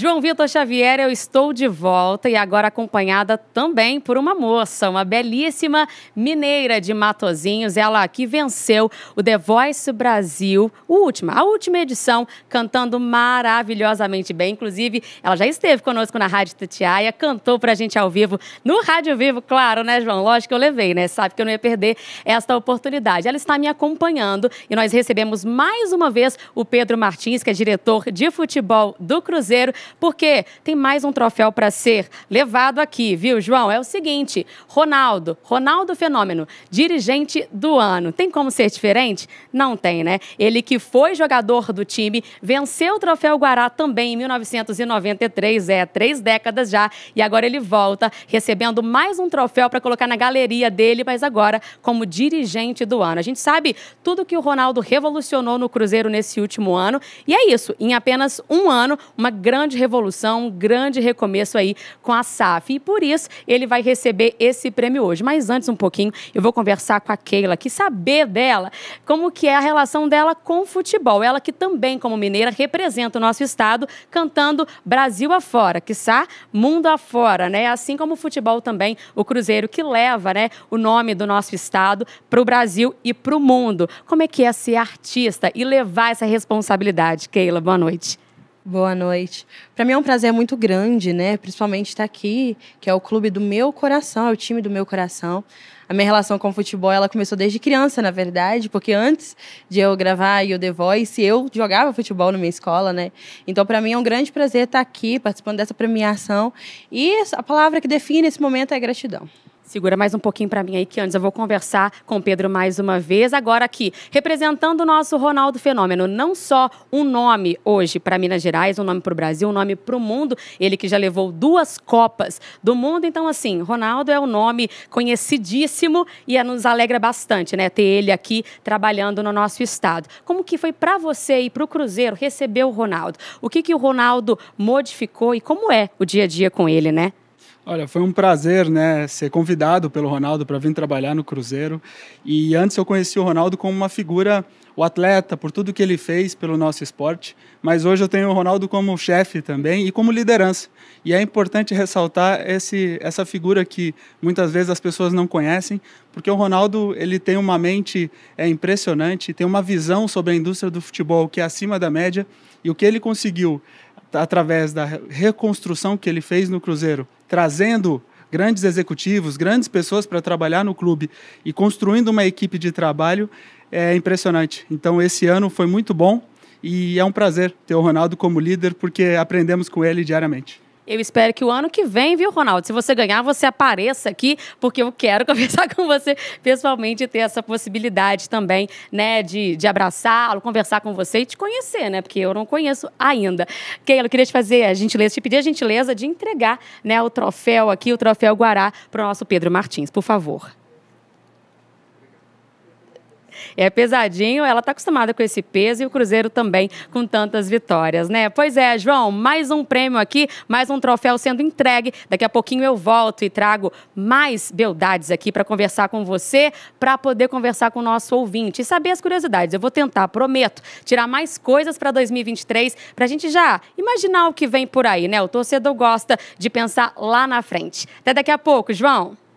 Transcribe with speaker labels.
Speaker 1: João Vitor Xavier, eu estou de volta e agora acompanhada também por uma moça, uma belíssima mineira de Matozinhos, ela que venceu o The Voice Brasil, a última, a última edição, cantando maravilhosamente bem. Inclusive, ela já esteve conosco na Rádio Tatiaia, cantou pra gente ao vivo, no Rádio Vivo, claro, né, João? Lógico que eu levei, né? Sabe que eu não ia perder esta oportunidade. Ela está me acompanhando e nós recebemos mais uma vez o Pedro Martins, que é diretor de futebol do Cruzeiro porque tem mais um troféu para ser levado aqui, viu, João? É o seguinte: Ronaldo, Ronaldo Fenômeno, dirigente do ano. Tem como ser diferente? Não tem, né? Ele que foi jogador do time, venceu o troféu Guará também em 1993, é, três décadas já, e agora ele volta recebendo mais um troféu para colocar na galeria dele, mas agora como dirigente do ano. A gente sabe tudo que o Ronaldo revolucionou no Cruzeiro nesse último ano, e é isso, em apenas um ano, uma grande revolução, um grande recomeço aí com a SAF. E por isso ele vai receber esse prêmio hoje. Mas antes um pouquinho, eu vou conversar com a Keila, que saber dela, como que é a relação dela com o futebol. Ela que também, como mineira, representa o nosso estado cantando Brasil afora, está mundo afora, né? Assim como o futebol também, o Cruzeiro que leva, né, o nome do nosso estado para o Brasil e para o mundo. Como é que é ser artista e levar essa responsabilidade, Keila? Boa noite. Boa noite.
Speaker 2: Para mim é um prazer muito grande, né? Principalmente estar tá aqui, que é o clube do meu coração, é o time do meu coração. A minha relação com o futebol, ela começou desde criança, na verdade, porque antes de eu gravar o The Voice, eu jogava futebol na minha escola, né? Então, para mim é um grande prazer estar tá aqui participando dessa premiação. E a palavra que define esse momento é gratidão.
Speaker 1: Segura mais um pouquinho para mim aí, que antes eu vou conversar com Pedro mais uma vez. Agora aqui, representando o nosso Ronaldo Fenômeno, não só um nome hoje para Minas Gerais, um nome para o Brasil, um nome para o mundo. Ele que já levou duas Copas do Mundo. Então, assim, Ronaldo é um nome conhecidíssimo e é, nos alegra bastante, né? Ter ele aqui trabalhando no nosso estado. Como que foi para você e para o Cruzeiro receber o Ronaldo? O que, que o Ronaldo
Speaker 3: modificou e como é o dia a dia com ele, né? Olha, foi um prazer, né, ser convidado pelo Ronaldo para vir trabalhar no Cruzeiro. E antes eu conheci o Ronaldo como uma figura, o atleta, por tudo que ele fez pelo nosso esporte. Mas hoje eu tenho o Ronaldo como chefe também e como liderança. E é importante ressaltar esse, essa figura que muitas vezes as pessoas não conhecem, porque o Ronaldo ele tem uma mente é impressionante, tem uma visão sobre a indústria do futebol que é acima da média. E o que ele conseguiu através da reconstrução que ele fez no Cruzeiro trazendo grandes executivos, grandes pessoas para trabalhar no clube e construindo uma equipe de trabalho é impressionante. Então, esse ano foi muito bom e é um prazer ter o Ronaldo como líder, porque aprendemos com ele diariamente.
Speaker 1: Eu espero que o ano que vem, viu, Ronaldo? Se você ganhar, você apareça aqui, porque eu quero conversar com você pessoalmente e ter essa possibilidade também, né, de, de abraçá-lo, conversar com você e te conhecer, né? Porque eu não conheço ainda. Keila, eu queria te fazer a gentileza, te pedir a gentileza de entregar, né, o troféu aqui, o troféu Guará, para o nosso Pedro Martins, por favor é pesadinho, ela está acostumada com esse peso e o Cruzeiro também com tantas vitórias, né? Pois é, João, mais um prêmio aqui, mais um troféu sendo entregue. Daqui a pouquinho eu volto e trago mais beldades aqui para conversar com você, para poder conversar com o nosso ouvinte e saber as curiosidades. Eu vou tentar, prometo, tirar mais coisas para 2023 para a gente já imaginar o que vem por aí, né? O torcedor gosta de pensar lá na frente. Até daqui a pouco, João.